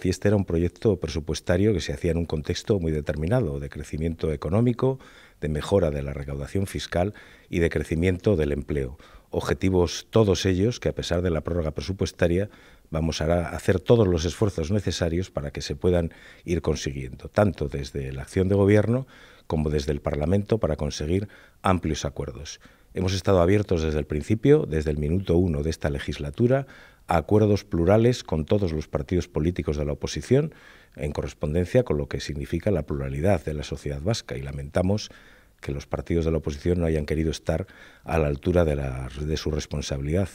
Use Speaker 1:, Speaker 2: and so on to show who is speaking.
Speaker 1: Fiesta era un proyecto presupuestario que se hacía en un contexto muy determinado de crecimiento económico, de mejora de la recaudación fiscal y de crecimiento del empleo objetivos todos ellos que a pesar de la prórroga presupuestaria vamos a hacer todos los esfuerzos necesarios para que se puedan ir consiguiendo, tanto desde la acción de gobierno como desde el Parlamento para conseguir amplios acuerdos. Hemos estado abiertos desde el principio, desde el minuto uno de esta legislatura, a acuerdos plurales con todos los partidos políticos de la oposición, en correspondencia con lo que significa la pluralidad de la sociedad vasca, y lamentamos que los partidos de la oposición no hayan querido estar a la altura de, su responsabilidad.